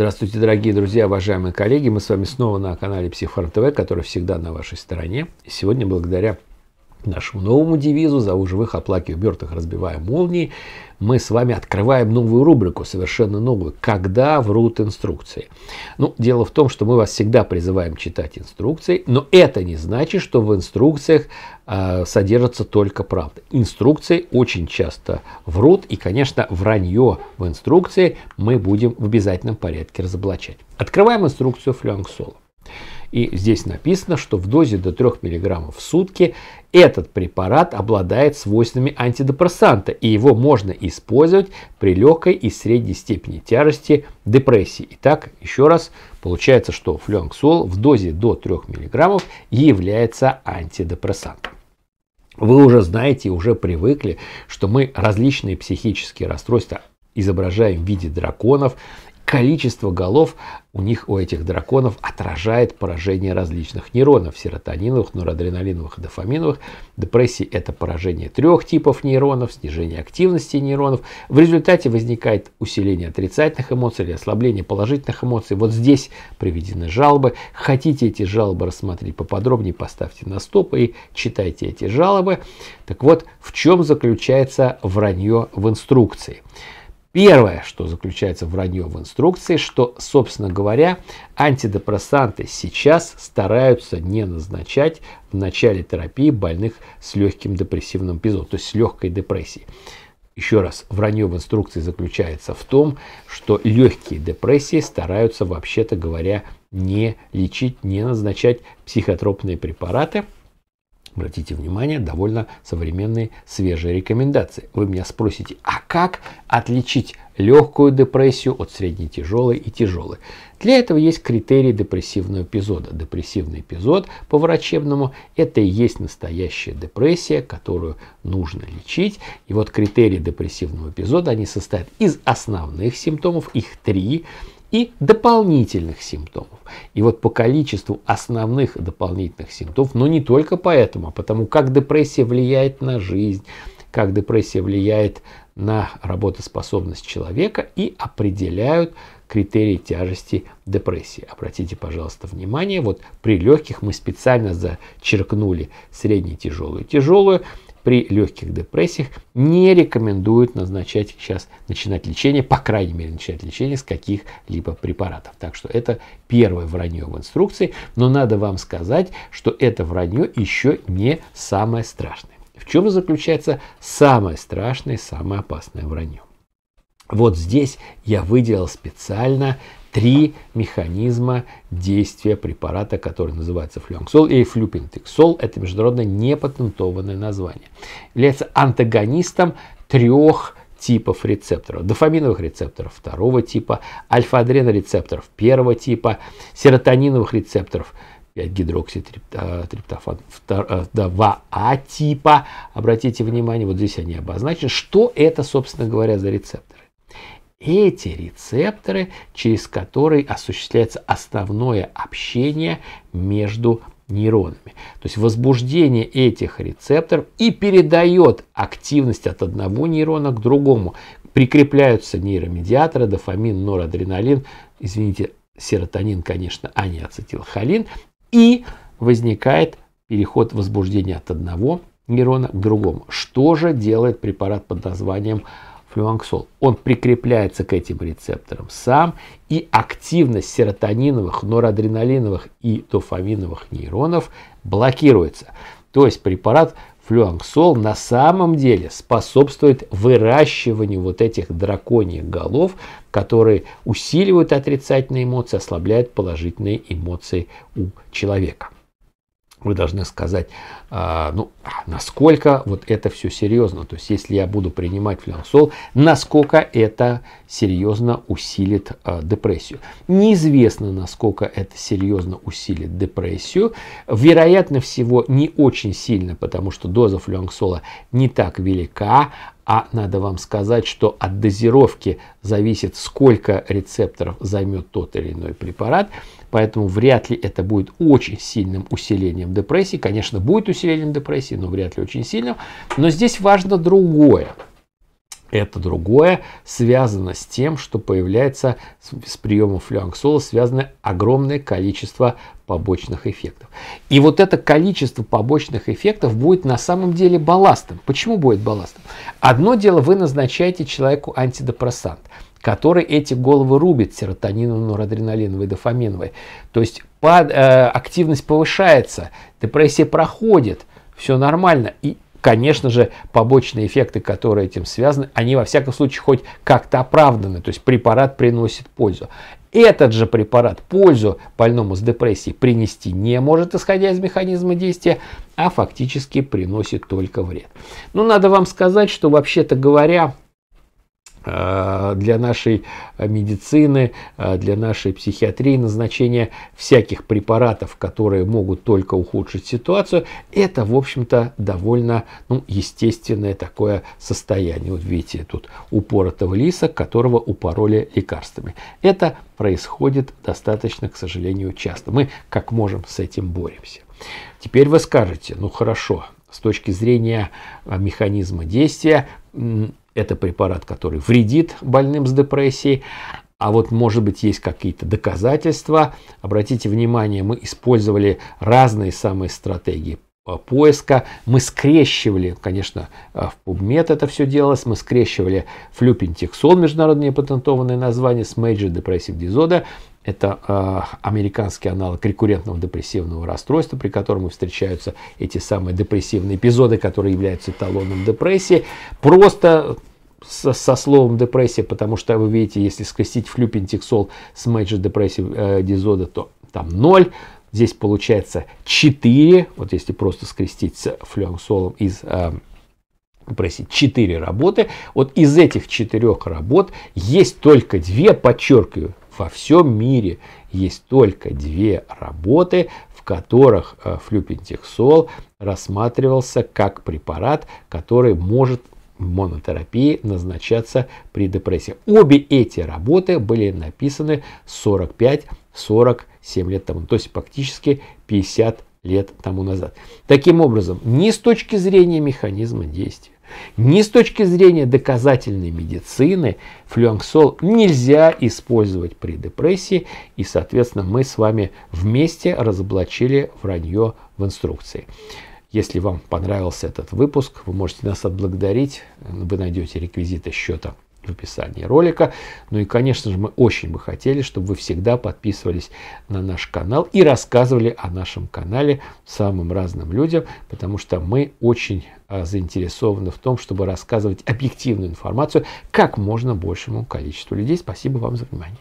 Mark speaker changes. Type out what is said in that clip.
Speaker 1: Здравствуйте, дорогие друзья, уважаемые коллеги. Мы с вами снова на канале Психфарм ТВ, который всегда на вашей стороне. Сегодня благодаря нашему новому девизу «За у живых, о плаке убертых, разбивая молнии» мы с вами открываем новую рубрику, совершенно новую «Когда врут инструкции». Ну, дело в том, что мы вас всегда призываем читать инструкции, но это не значит, что в инструкциях э, содержится только правда. Инструкции очень часто врут, и, конечно, вранье в инструкции мы будем в обязательном порядке разоблачать. Открываем инструкцию флюанг и здесь написано, что в дозе до 3 мг в сутки этот препарат обладает свойствами антидепрессанта, и его можно использовать при легкой и средней степени тяжести депрессии. Итак, еще раз, получается, что флюанксол в дозе до 3 мг является антидепрессантом. Вы уже знаете, уже привыкли, что мы различные психические расстройства изображаем в виде драконов количество голов у них, у этих драконов, отражает поражение различных нейронов, серотониновых, норадреналиновых и дофаминовых. Депрессии – это поражение трех типов нейронов, снижение активности нейронов. В результате возникает усиление отрицательных эмоций или ослабление положительных эмоций. Вот здесь приведены жалобы. Хотите эти жалобы рассмотреть поподробнее, поставьте на стоп и читайте эти жалобы. Так вот, в чем заключается вранье в инструкции? Первое, что заключается в вранье в инструкции, что, собственно говоря, антидепрессанты сейчас стараются не назначать в начале терапии больных с легким депрессивным эпизодом, то есть с легкой депрессией. Еще раз, вранье в инструкции заключается в том, что легкие депрессии стараются, вообще-то говоря, не лечить, не назначать психотропные препараты – Обратите внимание, довольно современные свежие рекомендации. Вы меня спросите, а как отличить легкую депрессию от средне-тяжелой и тяжелой? Для этого есть критерии депрессивного эпизода. Депрессивный эпизод по врачебному – это и есть настоящая депрессия, которую нужно лечить. И вот критерии депрессивного эпизода, они состоят из основных симптомов, их три – и дополнительных симптомов. И вот по количеству основных дополнительных симптомов, но не только поэтому, а потому как депрессия влияет на жизнь, как депрессия влияет на работоспособность человека и определяют критерии тяжести депрессии. Обратите, пожалуйста, внимание, вот при легких мы специально зачеркнули средне тяжелую, тяжелую, при легких депрессиях не рекомендуют назначать сейчас, начинать лечение, по крайней мере, начинать лечение с каких-либо препаратов. Так что это первое вранье в инструкции, но надо вам сказать, что это вранье еще не самое страшное. В чем заключается самое страшное самое опасное вранье? Вот здесь я выделил специально три механизма действия препарата, который называется флюанксол и флюпентексол. Это международно непатентованное название. Является антагонистом трех типов рецепторов. Дофаминовых рецепторов второго типа, альфа-адренорецепторов первого типа, серотониновых рецепторов 5-гидрокситриптофан 2А э, а типа. Обратите внимание, вот здесь они обозначены. Что это, собственно говоря, за рецептор? эти рецепторы, через которые осуществляется основное общение между нейронами. То есть возбуждение этих рецепторов и передает активность от одного нейрона к другому. Прикрепляются нейромедиаторы, дофамин, норадреналин, извините, серотонин, конечно, а не ацетилхолин. И возникает переход возбуждения от одного нейрона к другому. Что же делает препарат под названием Флюоксол. он прикрепляется к этим рецепторам сам, и активность серотониновых, норадреналиновых и дофаминовых нейронов блокируется. То есть препарат флюоксол на самом деле способствует выращиванию вот этих драконьих голов, которые усиливают отрицательные эмоции, ослабляют положительные эмоции у человека вы должны сказать, а, ну, насколько вот это все серьезно. То есть, если я буду принимать флюоксол, насколько это серьезно усилит а, депрессию. Неизвестно, насколько это серьезно усилит депрессию. Вероятно всего, не очень сильно, потому что доза флюоксола не так велика, а надо вам сказать, что от дозировки зависит, сколько рецепторов займет тот или иной препарат. Поэтому вряд ли это будет очень сильным усилением депрессии. Конечно, будет усилением депрессии, но вряд ли очень сильным. Но здесь важно другое. Это другое связано с тем, что появляется с, с приемом флюанксола связано огромное количество побочных эффектов. И вот это количество побочных эффектов будет на самом деле балластом. Почему будет балластом? Одно дело, вы назначаете человеку антидепрессант который эти головы рубит серотониновой, норадреналиновой, дофаминовой. То есть под, э, активность повышается, депрессия проходит, все нормально. И, конечно же, побочные эффекты, которые этим связаны, они во всяком случае хоть как-то оправданы. То есть препарат приносит пользу. Этот же препарат пользу больному с депрессией принести не может, исходя из механизма действия, а фактически приносит только вред. Но ну, надо вам сказать, что вообще-то говоря, Э, для нашей э, медицины, э, для нашей психиатрии назначение всяких препаратов, которые могут только ухудшить ситуацию, это, в общем-то, довольно ну, естественное такое состояние. Вот видите, тут упоротого лиса, которого упороли лекарствами. Это происходит достаточно, к сожалению, часто. Мы как можем с этим боремся. Теперь вы скажете, ну хорошо, с точки зрения механизма действия, это препарат, который вредит больным с депрессией. А вот, может быть, есть какие-то доказательства. Обратите внимание, мы использовали разные самые стратегии Э, поиска. Мы скрещивали, конечно, э, в PubMed это все делалось, мы скрещивали флюпентиксон, международные патентованные названия с Major Depressive Disorder. Это э, американский аналог рекуррентного депрессивного расстройства, при котором встречаются эти самые депрессивные эпизоды, которые являются эталоном депрессии. Просто со, со словом депрессия, потому что вы видите, если скрестить флюпентиксол с Major Depressive э, Disorder, то там ноль Здесь получается 4, вот если просто скрестить с флюансолом из э, простите, 4 работы. Вот из этих четырех работ есть только две, подчеркиваю, во всем мире есть только две работы, в которых э, флюпентиксол рассматривался как препарат, который может монотерапии назначаться при депрессии. Обе эти работы были написаны 45-40 7 лет тому, то есть фактически 50 лет тому назад. Таким образом, ни с точки зрения механизма действия, ни с точки зрения доказательной медицины флюанксол нельзя использовать при депрессии, и, соответственно, мы с вами вместе разоблачили вранье в инструкции. Если вам понравился этот выпуск, вы можете нас отблагодарить. Вы найдете реквизиты счета в описании ролика. Ну и, конечно же, мы очень бы хотели, чтобы вы всегда подписывались на наш канал и рассказывали о нашем канале самым разным людям, потому что мы очень а, заинтересованы в том, чтобы рассказывать объективную информацию как можно большему количеству людей. Спасибо вам за внимание.